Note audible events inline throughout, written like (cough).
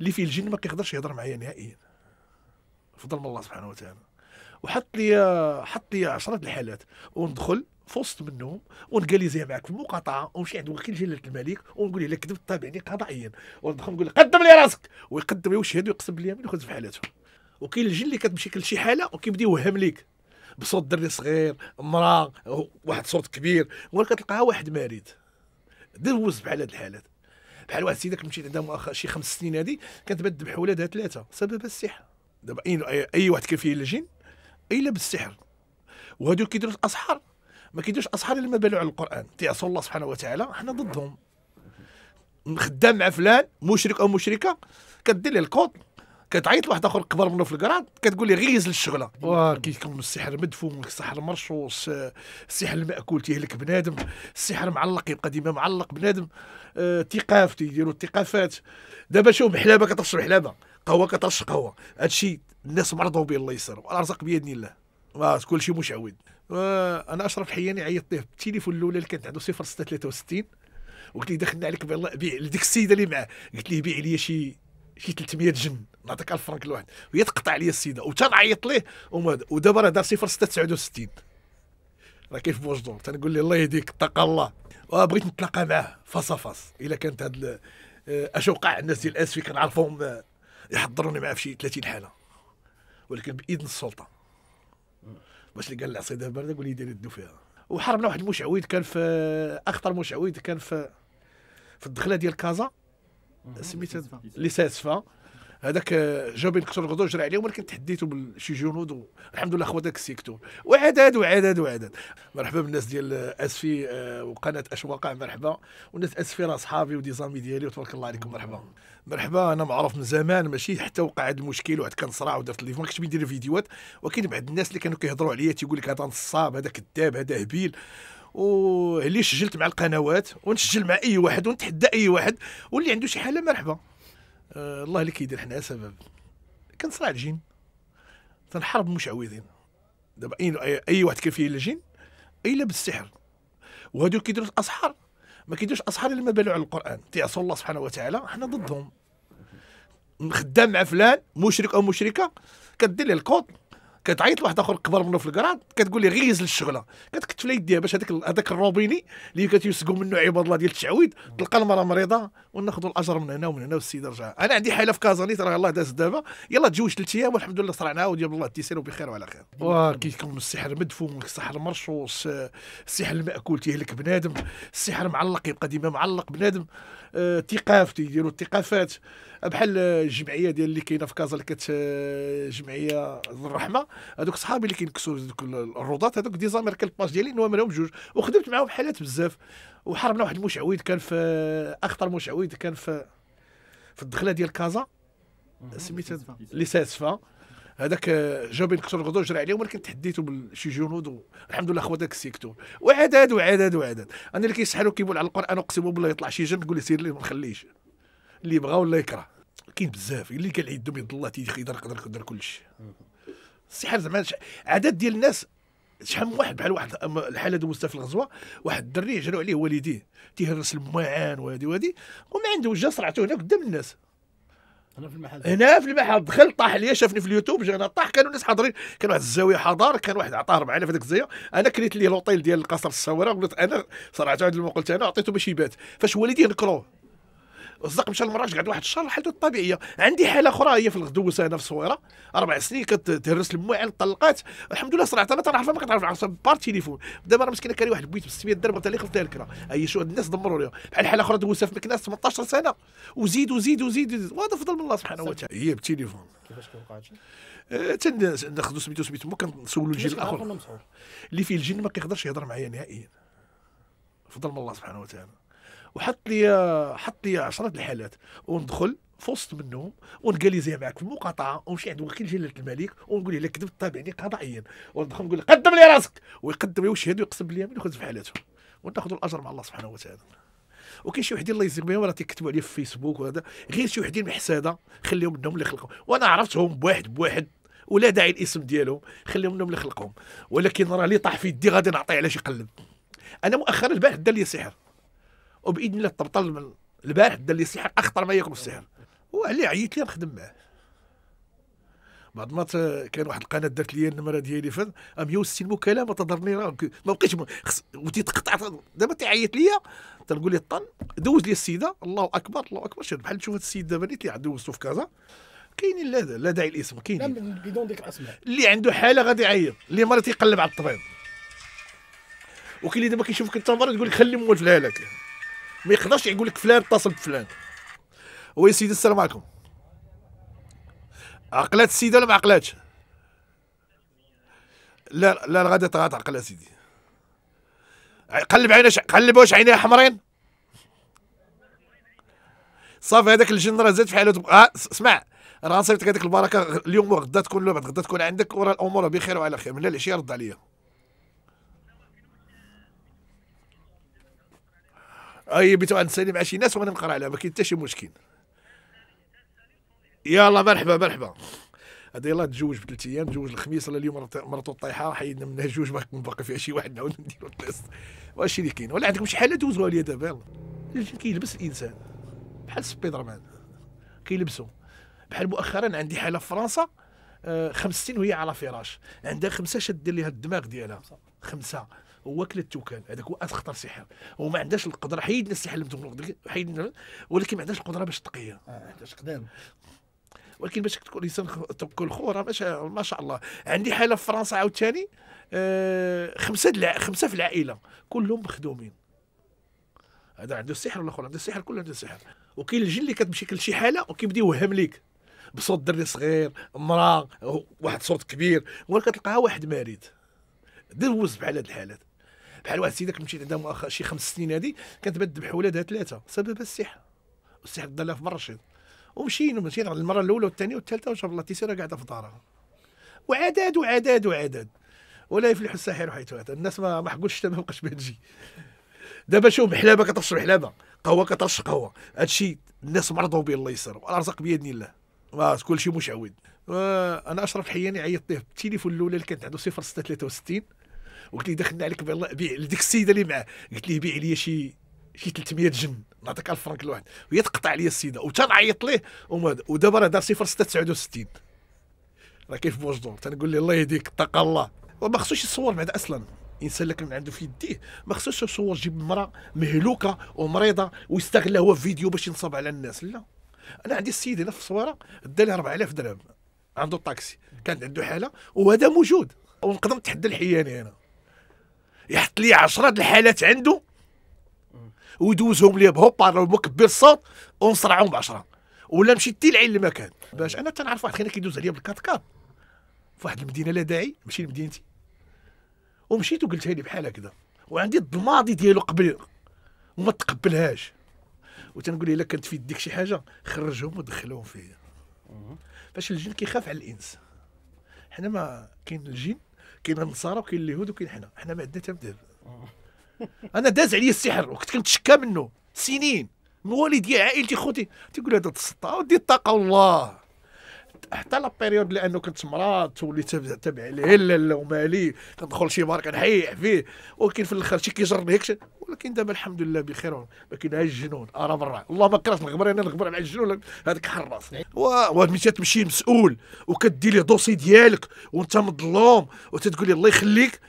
اللي فيه الجن ما كيقدرش يهضر معايا نهائيا فضل من الله سبحانه وتعالى وحط لي حط لي عشرة الحالات وندخل في وسط منهم زي معاك في المقاطعه ونمشي عند وكيل جلاله الملك ونقول له كذبت تابعني قضائيا وندخل نقول له قدم لي راسك ويقدم لي ويشهد ويقسم لي من في حالته وكاين الجن اللي كتمشي لشي حاله وكيبدا يوهم ليك بصوت دري صغير امراه واحد صوت كبير ولكن واحد مريض دوز بحال هاد الحالات بحال واحد السيده كنت مشيت عندها مؤخرا شي خمس سنين هادي كانت تذبح ولادها ثلاثه سبب السحر دابا اي واحد كان فيه الجن الا بالسحر وهادو كيديروا الاسحار ما كيديروش اسحار الا ما بالوا على القران تيعصوا الله سبحانه وتعالى حنا ضدهم خدام مع فلان مشرك او مشركه كدير ليه الكود كتعيط لواحد اخر كبر منه في الكراد كتقول لي غير يزل الشغله كيكون السحر مدفون السحر مرشوش السحر الماكول تيهلك بنادم السحر معلق يبقى ديما معلق بنادم آه، الثقاف تيديروا الثقافات دابا شوف بحلابه كترش بحلابه قهوه كترش قهوه هادشي الناس مرضوا به الله يسر والارزاق بيد الله كل شيء مشعود انا اشرف حياني عيطت ليه التليفون الاولى اللي كانت عنده 0663 وقلت له دخلنا عليك بيع لديك السيده اللي معاه قلت له بيع لي شي شي 300 جن نعطيك 1000 فرنك الواحد وهي تقطع عليا السيده وتنعيط ليه ودابا راه دار 0669 راه كيف في بوجدور تنقول لي الله يهديك اتقى الله وبغيت نتلاقى معاه فاس فاس الا كانت هاد آه، اش وقع الناس ديال اسفي كنعرفهم آه، يحضروني معاه في شي 30 حاله ولكن باذن السلطه باش اللي قال العصيده بارده قول لي دير يدو فيها وحرمنا واحد المشعويد كان في آه، اخطر مشعويد كان في في الدخله ديال كازا سميتها ساسفا هذاك جابين بين كثر الغدو جرى عليهم ولكن تحديته بشي جنود والحمد لله خوا داك وعدد وعدد وعدد مرحبا بالناس ديال اسفي آه، وقناه اشواقع مرحبا والناس اسفي راه صحابي ودي زامي ديالي وتبارك الله عليكم مرحبا مرحبا انا معروف من زمان ماشي حتى وقع هذا المشكل وعاد كان صرع ودرت التليفون كنت ندير فيديوهات ولكن بعض الناس اللي كانوا كيهضروا عليا تيقول لك هذا نصاب هذا كذاب هذا هبيل و اللي سجلت مع القنوات ونسجل مع اي واحد ونتحدى اي واحد واللي عنده شي حاله مرحبا آه الله اللي كيدير حنايا سبب كنصرع الجن تنحارب المشعوذين دابا اي اي واحد كيفيه الجن الا بالسحر وهادو كيديروا الاسحار ما كيديروش اسحار الا ما بالو على القران تيعصوا الله سبحانه وتعالى حنا ضدهم خدام مع فلان مشرك او مشركه كدير ليه الكود كتعيط لواحد اخر كبر منه في الكراد كتقول ليه غيز الشغله كتكتف ليه يديها باش هذاك هذاك الروبيني اللي كتيسقوا منه عباد الله ديال التعويد تلقى المراه مريضه وناخذوا الاجر من هنا ومن هنا والسيده رجع انا عندي حاله في كازانيت راه الله داز دابا يلا تزوج ثلاث ايام والحمد لله صرعناها وديال الله تيسير بخير وعلى خير وكيكون السحر مدفون السحر مرشوش السحر الماكول تيهلك بنادم السحر معلق يبقى ديما معلق بنادم آه، الثقاف تيديروا الثقافات بحال الجمعيه ديال اللي كاينه في كازا اللي كت آه، جمعيه الرحمه هذوك صحابي اللي كينكسوا ذوك الروضات هذوك دي زاميركا الباج ديالي نوامرهم جوج وخدمت معاهم حالات بزاف وحاربنا واحد المشعوذ كان في آه، اخطر مشعوذ كان في في الدخله ديال كازا سميتها ساسفه هذاك بين كثر الغدو جرى عليهم ولكن تحديته بشي جنود والحمد لله خوا داك وعدد وعدد وعدد انا اللي كيسحلوا كيبول على القران اقسم بالله يطلع شي جن تقول لي سير لي ما نخليش اللي يبغى ولا يكره كاين بزاف اللي كنعيدو بيد الله تيجي يقدر يقدر يقدر كلشي السحر زعما عدد ديال الناس شحال من واحد بحال واحد الحاله دوزتها في الغزوه واحد الدري جرو عليه والديه تيهرس المواعان وهادي وهادي وما عنده وجه صرعته هنا قدام الناس هنا في المحل هنا في المحل دخل طاح عليا شافني في اليوتيوب جانا طاح كانوا الناس حاضرين كان واحد الزاويه حاضر كان واحد عطاه 4000 في الزاويه انا كريت ليه لوطيل ديال القصر الصوره قلت انا صرعته عند الموقع قلت انا عطيته باش يبات فاش والديه نكروه الزق مشى لمراكش قعد واحد الشهر حالته الطبيعيه عندي حاله اخرى هي في الغدوسه هنا في الصويره اربع سنين كتهرس المواعن طلقات الحمد لله صراحه ما تعرفها ما كتعرف عرفتها بار تليفون دابا راه مسكينه كاري واحد البيت ب 600 درهم تالي لها الكره لك هي شو الناس دمروا ليها بحال حاله اخرى دوزها في مكناس 18 سنه وزيد وزيد وزيد, وزيد. وهذا فضل من الله سبحانه وتعالى هي بالتليفون كيفاش كيوقعت آه، تناخذوا سميتو سميتو ما كنسولوا الجيل الاخر اللي فيه الجن ما كيقدرش يهضر معايا نهائيا فضل من الله سبحانه وتعالى وحط لي حط لي عشرة الحالات وندخل في وسط منهم ونقاليزيها معاك في المقاطعه ونمشي عند وكيل جلاله الملك ونقول له كذبت تابعني قضائيا وندخل نقول قدم لي راسك ويقدم وشهد ويقسم باليمين من في حالته وناخذ الاجر مع الله سبحانه وتعالى وكاين شي وحدين الله يجزيك بهم راه تيكتبوا عليه في فيسبوك وهذا غير شي وحدين محساده خليهم منهم اللي خلقهم وانا عرفتهم بواحد بواحد ولا داعي الاسم ديالهم خليهم منهم اللي خلقهم ولكن راه اللي طاح في يدي غادي نعطيه علاش يقلب انا مؤخرا البارح دار لي سحر وباذن الله من البارح دار لي السحر اخطر ما ياكل السحر وعلي عيط لي نخدم معاه بعض المرات آه، كان واحد القناه دارت لي النمره ديالي فن 160 مكالمه تضرني راه ما بقيتش خص ودي تقطع دابا تعيط لي تنقول لي الطن دوز لي السيده الله اكبر الله اكبر شوف بحال تشوف هذا السيد دابا اللي دوزته في كازا كاينين لا لا داعي الاسم كاينين بدون ديك الاسماء اللي عنده حاله غادي يعيط اللي مرات يقلب على الطبيب وكاين اللي دابا كيشوفك انت مريض يقول لك خلي مول في الهلاك ما يقدرش يقول لك فلان اتصل بفلان وي سيدي السلام عليكم عقلات السيده ولا ما عقلاتش لا لا غادي تغات عقل سيدي قلب عينها قلب واش عينيه حمرين صافي هذاك الجن راه زاد في حالته آه اسمع راه غنصيفط هذيك البركه اليوم وغدا تكون لو بعد غدا تكون عندك وراه الامور بخير وعلى خير من العشيه رد عليا اي بيتو عند مع شي ناس وانا نقرا عليها ما كاين حتى شي مشكل يلا مرحبا مرحبا هذا يلاه تزوج بثلاث ايام تزوج الخميس راه اليوم مرته طايحه حيدنا منها جوج ما باقي فيها شي واحد نعاود نديرو التيست واش اللي كاين ولا عندكم شي حاله دوزوها ليا دابا يلاه كيلبس الانسان بحال سبايدر مان كيلبسو بحال مؤخرا عندي حاله في فرنسا آه، خمس سنين وهي على فراش عندها خمسه شاد ليها الدماغ ديالها خمسه هو كلا التوكان هذاك هو اخطر سحر هو ما عندهاش القدره حيد لنا السحر اللي حيد لنا ولكن ما عندهاش القدره باش تقيه آه، ما عندهاش قدام ولكن باش تكون انسان تبكل الخوره ما شاء الله عندي حاله في فرنسا عاوتاني آه خمسه دلع خمسه في العائله كلهم مخدومين هذا عنده السحر والاخر عنده السحر كله عنده السحر وكاين الجن اللي كتمشي كل شي حاله وكيبدا يوهم ليك بصوت دري صغير امراه واحد صوت كبير وكتلقاها كتلقاها واحد مريض دوز بحال هاد الحالات بحال واحد سيده مشيت عندها مؤخرا شي خمس سنين هذه كانت تذبح ولادها ثلاثه سبب السحر والسحر ضلها في مرشد ومشينا مشينا المره الاولى والثانيه والثالثه وشاف الله تيسيرها قاعده في دارها وعدد وعدد وعدد ولا يفلح الساحر حيث اتى الناس ما ما حقولش ما بقاش تجي دابا شوف بحلابه كترش بحلابه قهوه كترش قهوه هادشي الناس مرضوا به الله يسر والارزاق بيد الله كلشي مشعود انا اشرف حياني عيطت ليه التليفون الاولى اللي كانت عنده 0663 وقلت لي دخلنا عليك بالله بيع لديك السيده اللي معاه قلت لي بيع لي شي شي 300 جن نعطيك 1000 فرانك الواحد وهي تقطع عليا السيده وتنعيط ليه ودابا راه دار 0669 راه كيف بوجدور تنقول لي الله يهديك طاق الله وما خصوش يصور بعد اصلا الانسان اللي كان عنده في يديه ما خصوش يصور يجيب مراه مهلوكه ومريضه ويستغلها هو في فيديو باش ينصب على الناس لا انا عندي السيد هنا في الصواره دا لي 4000 درهم عنده طاكسي كانت عنده حاله وهذا موجود ونقدر نتحدى الحياني انا يحط لي عشرة الحالات عنده ويدوزهم لي بهوبار ولا مكبر الصوت ونصرعهم بعشرة ولا مشيت العين المكان باش انا تنعرف واحد خينا كيدوز عليا بالكات كات في واحد المدينه لا داعي ماشي لمدينتي ومشيت وقلتها لي بحال هكذا وعندي الضماضي ديالو قبل وما تقبلهاش وتنقول الا كانت في يديك شي حاجه خرجهم ودخلهم فيا فاش الجن كيخاف على الانس حنا ما كاين الجن كاين النصارى وكاين اليهود وكاين حنا حنا ما عندنا تمدل (laughs) انا داز عليا السحر وكنت كنتشكى منه سنين من والدي عائلتي خوتي تيقول هذا تسطا ودي الطاقه والله حتى لا بيريود لانه كنت مرات وليت تابع عليه ومالي كندخل شي بار كنحيح فيه ولكن في الاخر شي كيجرني هيك ولكن دابا الحمد لله بخير ما كاينهاش الجنون انا برا والله ما كرهت نغبر انا نغبر على الجنون هذاك حراس وملي تمشي مسؤول وكدي ليه دوسي ديالك وانت مظلوم وتتقول لي الله يخليك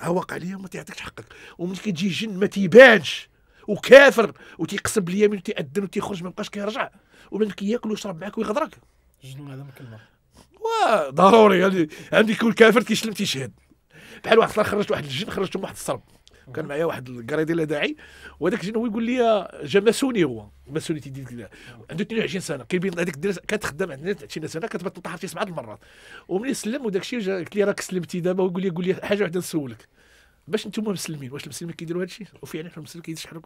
ها واقع ليا ما تيعطيكش حقك وملي كتجي جن ما تيبانش وكافر وتيقسم باليمين وتيأذن وتيخرج ما بقاش كيرجع وملي كياكل ويشرب معاك ويغدرك جنون هذا مكلمه وا ضروري يعني عندي كل كافر كيشلم تيشهد بحال واحد خرجت واحد الجن خرجت من واحد الصرب كان معايا واحد الكريدي لا داعي وهذاك الجن هو يقول لي جا ماسوني هو ماسوني تيدير عنده 22 سنه كيبين هذيك الدراسه كانت خدام عندنا 20 سنه كتبات تنطح شي سبعه المرات وملي سلم وداك الشيء قلت لي راك سلمتي دابا ويقول لي قول لي حاجه وحده نسولك باش نتوما مسلمين واش المسلمين كيديروا هذا الشيء وفعلا يعني في المسلمين كيتشحروا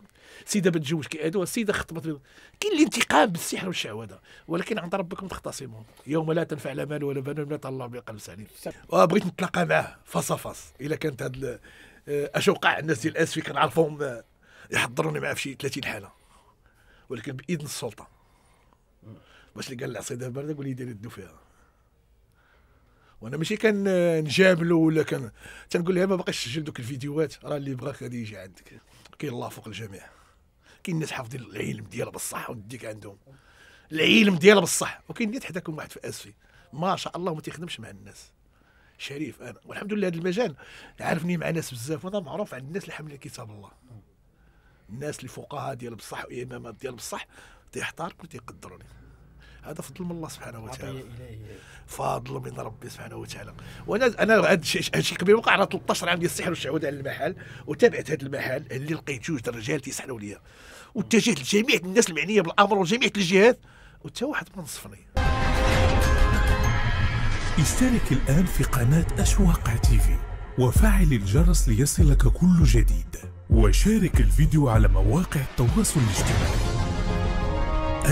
السيده ما تزوج كيأذوا السيده خطبت كاين الانتقام بالسحر والشعوذه ولكن عند ربكم تختصموا يوم لا تنفع لا مال ولا بنون من الله بقلب سليم وبغيت نتلاقى معاه فص فص الا كانت هاد آه، اشوقاع الناس ديال الاسفي كنعرفهم آه، يحضروني معاه في شي 30 حاله ولكن باذن السلطه باش اللي قال العصيده بارده قول لي دير يدو فيها وانا ماشي كان نجابلو ولا كان تنقول لها ما باقيش تسجل دوك الفيديوهات راه اللي بغاك غادي يجي عندك كاين الله فوق الجميع كاين الناس حافظين العلم ديالها بصح ونديك عندهم العلم ديالها بصح وكاين اللي تحداكم واحد في اسفي ما شاء الله ما تيخدمش مع الناس شريف انا والحمد لله هذا المجال عارفني مع ناس بزاف وانا معروف عند الناس اللي حاملين كتاب الله الناس اللي فقهاء ديال بصح وامامات ديال بصح تيحترموا تيقدروني هذا فضل من الله سبحانه وتعالى فضل من ربي سبحانه وتعالى وانا انا هذا الشيء كبير وقع على 13 عام ديال السحر والشعوذه على المحل وتابعت هذا المحل اللي لقيت جوج الرجال تيسحروا ليا واتجهت لجميع الناس المعنيه بالامر وجميع الجهات وتا واحد ما نصفني اشترك الان في قناه اشواق تيفي وفعل الجرس ليصلك كل جديد وشارك الفيديو على مواقع التواصل الاجتماعي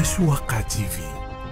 أشواق تيفي